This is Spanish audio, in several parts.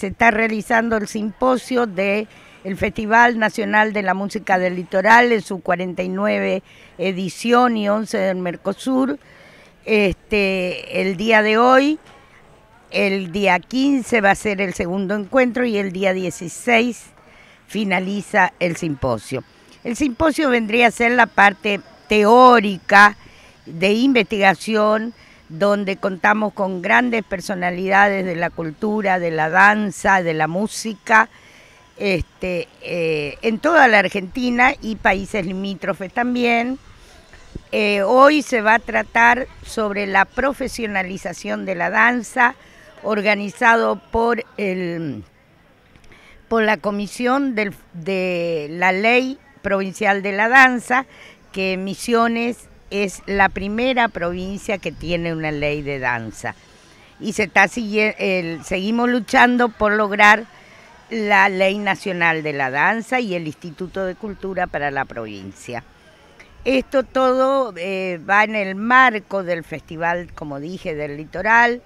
Se está realizando el simposio del el Festival Nacional de la Música del Litoral en su 49 edición y 11 del Mercosur. Este, el día de hoy, el día 15 va a ser el segundo encuentro y el día 16 finaliza el simposio. El simposio vendría a ser la parte teórica de investigación donde contamos con grandes personalidades de la cultura, de la danza, de la música, este, eh, en toda la Argentina y países limítrofes también. Eh, hoy se va a tratar sobre la profesionalización de la danza, organizado por, por la Comisión de la Ley Provincial de la Danza, que Misiones es la primera provincia que tiene una ley de danza. Y se está seguimos luchando por lograr la Ley Nacional de la Danza y el Instituto de Cultura para la provincia. Esto todo eh, va en el marco del Festival, como dije, del Litoral,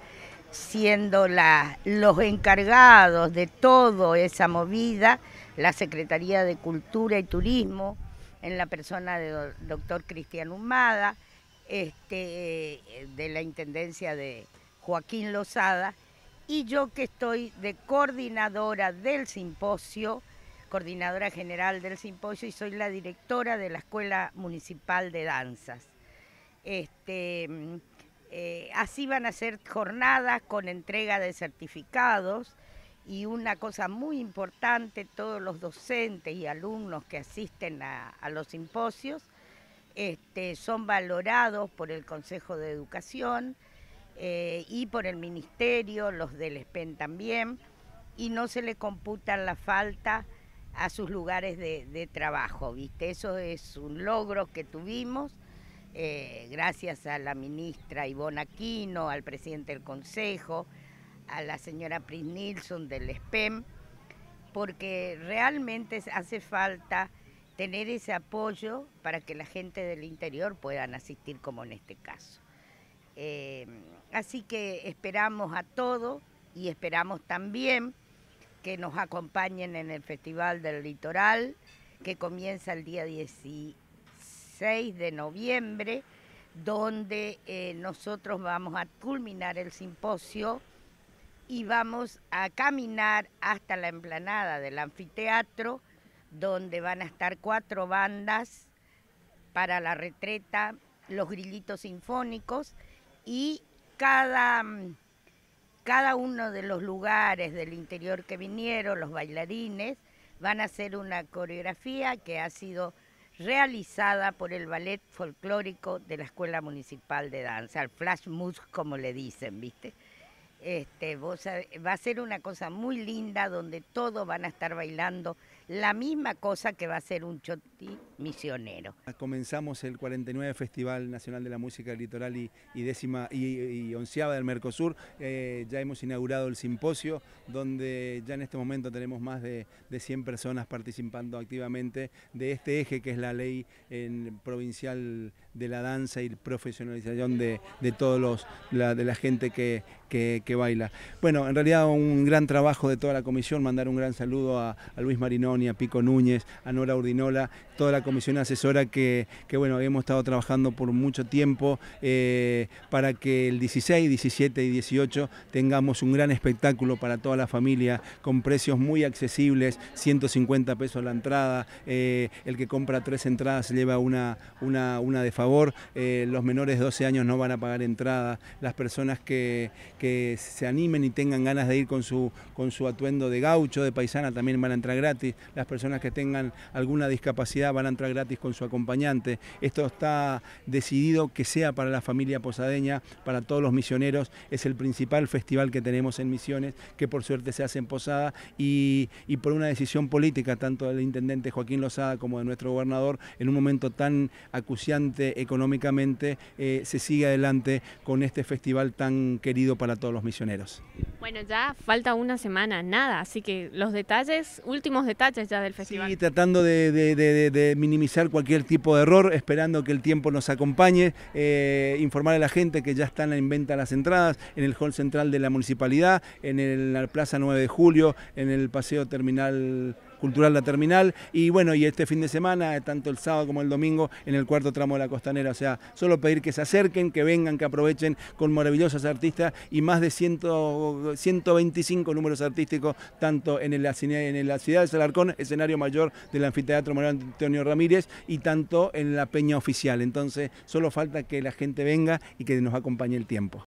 siendo los encargados de toda esa movida la Secretaría de Cultura y Turismo, en la persona del doctor Cristian Humada, este, de la Intendencia de Joaquín Lozada, y yo que estoy de coordinadora del simposio, coordinadora general del simposio, y soy la directora de la Escuela Municipal de Danzas. Este, mm, eh, así van a ser jornadas con entrega de certificados, y una cosa muy importante, todos los docentes y alumnos que asisten a, los simposios este, son valorados por el Consejo de Educación eh, y por el Ministerio, los del ESPEN también, y no se le computan la falta a sus lugares de, trabajo, ¿viste? Eso es un logro que tuvimos eh, gracias a la ministra Ivona Aquino, al presidente del Consejo, a la señora Pris Nilsson del SPEM, porque realmente hace falta tener ese apoyo para que la gente del interior puedan asistir como en este caso. Eh, así que esperamos a todos y esperamos también que nos acompañen en el Festival del Litoral, que comienza el día 16 de noviembre, donde eh, nosotros vamos a culminar el simposio y vamos a caminar hasta la emplanada del anfiteatro, donde van a estar cuatro bandas para la retreta, los grillitos sinfónicos y cada, cada uno de los lugares del interior que vinieron, los bailarines, van a hacer una coreografía que ha sido realizada por el Ballet Folclórico de la Escuela Municipal de Danza, el Flash Mood, como le dicen, ¿viste? Este, va a ser una cosa muy linda donde todos van a estar bailando la misma cosa que va a ser un choti misionero. Comenzamos el 49 Festival Nacional de la Música Litoral y, y décima y, onceava del Mercosur. Eh, ya hemos inaugurado el simposio donde ya en este momento tenemos más de, 100 personas participando activamente de este eje que es la ley en provincial de la danza y profesionalización de, de todos la, de la gente que, baila. Bueno, en realidad un gran trabajo de toda la comisión, mandar un gran saludo a, Luis Marinoni, a Pico Núñez, a Nora Urdinola, toda la comisión asesora que, que bueno, hemos estado trabajando por mucho tiempo eh, para que el 16, 17 y 18 tengamos un gran espectáculo para toda la familia con precios muy accesibles, 150 pesos la entrada, eh, el que compra tres entradas lleva una, una, una de familia favor, eh, los menores de 12 años no van a pagar entrada, las personas que, se animen y tengan ganas de ir con su, atuendo de gaucho, de paisana, también van a entrar gratis, las personas que tengan alguna discapacidad van a entrar gratis con su acompañante. Esto está decidido que sea para la familia posadeña, para todos los misioneros, es el principal festival que tenemos en Misiones, que por suerte se hace en Posada y, y por una decisión política, tanto del intendente Joaquín Lozada como de nuestro gobernador, en un momento tan acuciante económicamente eh, se sigue adelante con este festival tan querido para todos los misioneros. Bueno, ya falta una semana, nada, así que los detalles, últimos detalles ya del festival. Sí, tratando de, minimizar cualquier tipo de error, esperando que el tiempo nos acompañe, eh, informar a la gente que ya están en venta las entradas en el hall central de la municipalidad, en, en la Plaza 9 de Julio, en el Paseo Terminal Cultural La Terminal y bueno, y este fin de semana, tanto el sábado como el domingo, en el cuarto tramo de la costanera. O sea, solo pedir que se acerquen, que vengan, que aprovechen con maravillosas artistas y más de 125 números artísticos, tanto en, en la ciudad de Salarcón, escenario mayor del Anfiteatro Manuel Antonio Ramírez, y tanto en la Peña Oficial. Entonces, solo falta que la gente venga y que nos acompañe el tiempo.